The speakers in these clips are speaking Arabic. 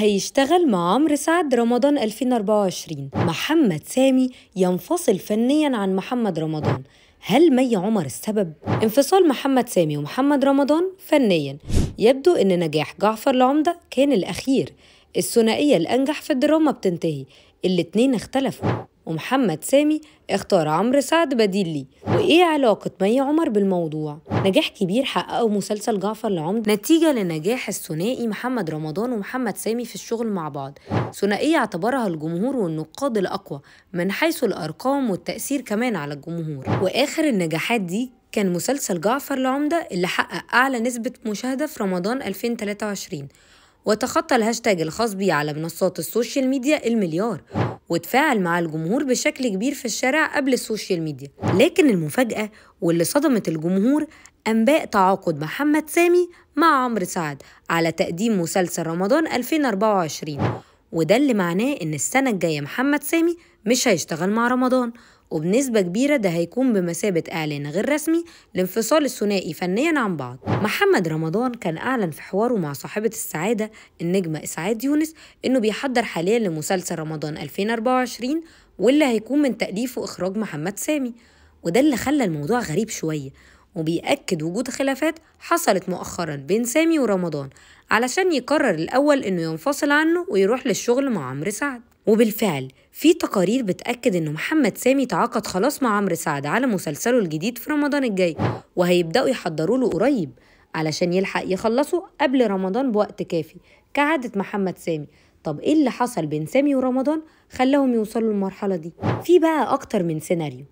هيشتغل مع عمرو سعد رمضان 2024 محمد سامي ينفصل فنيا عن محمد رمضان هل مي عمر السبب؟ انفصال محمد سامي ومحمد رمضان فنيا يبدو ان نجاح جعفر العمدة كان الاخير الثنائية الانجح في الدراما بتنتهي الاتنين اختلفوا ومحمد سامي اختار عمرو سعد بديل ليه وايه علاقة مي عمر بالموضوع نجاح كبير حققه مسلسل جعفر العمدة نتيجة لنجاح الثنائي محمد رمضان ومحمد سامي في الشغل مع بعض ثنائية اعتبرها الجمهور والنقاد الأقوى من حيث الأرقام والتأثير كمان على الجمهور وآخر النجاحات دي كان مسلسل جعفر العمدة اللي حقق أعلى نسبة مشاهدة في رمضان 2023 وتخطى الهاشتاج الخاص بيه على منصات السوشيال ميديا المليار وتفاعل مع الجمهور بشكل كبير في الشارع قبل السوشيال ميديا لكن المفاجأة واللي صدمت الجمهور أنباء تعاقد محمد سامي مع عمرو سعد على تقديم مسلسل رمضان 2024 وده اللي معناه إن السنة الجاية محمد سامي مش هيشتغل مع رمضان وبنسبة كبيرة ده هيكون بمثابة إعلان غير رسمي لانفصال الثنائي فنيا عن بعض محمد رمضان كان أعلن في حواره مع صاحبة السعادة النجمة إسعاد يونس إنه بيحضر حاليا لمسلسل رمضان 2024 واللي هيكون من تأليف وإخراج محمد سامي وده اللي خلى الموضوع غريب شوية وبيأكد وجود خلافات حصلت مؤخرا بين سامي ورمضان علشان يقرر الأول إنه ينفصل عنه ويروح للشغل مع عمرو سعد وبالفعل في تقارير بتأكد إن محمد سامي تعاقد خلاص مع عمرو سعد على مسلسله الجديد في رمضان الجاي وهيبدأوا يحضروا له قريب علشان يلحق يخلصه قبل رمضان بوقت كافي كعادة محمد سامي طب إيه اللي حصل بين سامي ورمضان خلاهم يوصلوا للمرحلة دي؟ في بقى أكتر من سيناريو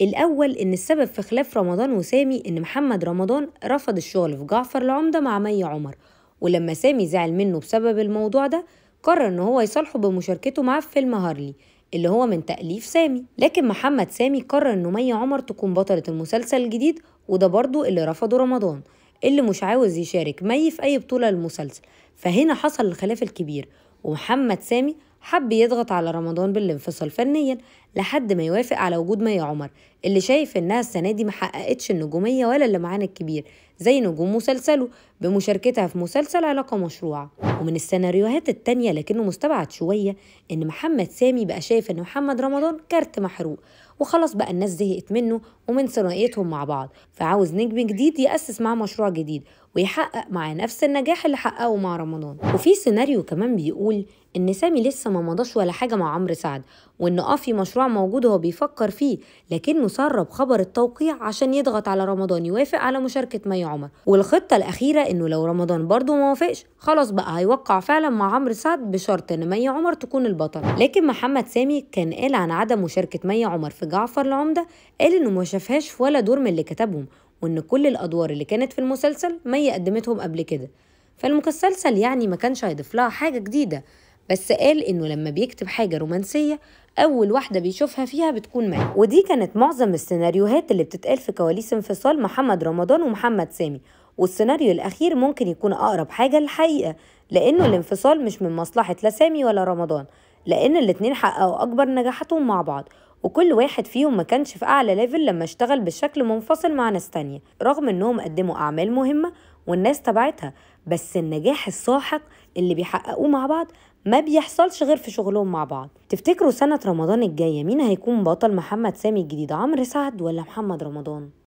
الأول إن السبب في خلاف رمضان وسامي إن محمد رمضان رفض الشغل في جعفر العمدة مع مي عمر ولما سامي زعل منه بسبب الموضوع ده قرر ان هو يصالحه بمشاركته معاه في فيلم هارلي اللي هو من تأليف سامي لكن محمد سامي قرر ان مي عمر تكون بطلة المسلسل الجديد وده برضو اللي رفضه رمضان اللي مش عاوز يشارك مي في اي بطولة للمسلسل فهنا حصل الخلاف الكبير ومحمد سامي حب يضغط على رمضان بالانفصال فنيا لحد ما يوافق على وجود مي عمر اللي شايف انها السنه دي محققتش النجوميه ولا اللي معانا الكبير زي نجوم مسلسله بمشاركتها في مسلسل علاقه مشروعه ومن السيناريوهات التانية لكنه مستبعد شويه ان محمد سامي بقى شايف ان محمد رمضان كارت محروق وخلاص بقى الناس زهقت منه ومن ثنائيتهم مع بعض فعاوز نجم جديد يأسس معاه مشروع جديد ويحقق معاه نفس النجاح اللي حققه مع رمضان وفي سيناريو كمان بيقول ان سامي لسه ما مضاش ولا حاجه مع عمرو سعد وان اه في مشروع موجود وهو بيفكر فيه لكنه سرب خبر التوقيع عشان يضغط على رمضان يوافق على مشاركة مي عمر والخطة الأخيرة إنه لو رمضان برضه ما وافقش خلاص بقى هيوقع فعلا مع عمرو سعد بشرط إن مي عمر تكون البطلة لكن محمد سامي كان قال عن عدم مشاركة مي عمر في جعفر العمدة قال إنه ما شافهاش في ولا دور من اللي كتبهم وإن كل الأدوار اللي كانت في المسلسل مي قدمتهم قبل كده فالمسلسل يعني ما كانش هيضيف لها حاجة جديدة بس قال انه لما بيكتب حاجه رومانسيه اول واحده بيشوفها فيها بتكون ماي ودي كانت معظم السيناريوهات اللي بتتقال في كواليس انفصال محمد رمضان ومحمد سامي والسيناريو الاخير ممكن يكون اقرب حاجه للحقيقه لانه الانفصال مش من مصلحه لا سامي ولا رمضان لان الاتنين حققوا اكبر نجاحاتهم مع بعض وكل واحد فيهم ما كانش في اعلى ليفل لما اشتغل بشكل منفصل مع ناس تانية رغم انهم قدموا اعمال مهمه والناس تبعتها بس النجاح الساحق اللي بيحققوه مع بعض ما بيحصلش غير في شغلهم مع بعض تفتكروا سنة رمضان الجاية مين هيكون بطل محمد سامي الجديد عمرو سعد ولا محمد رمضان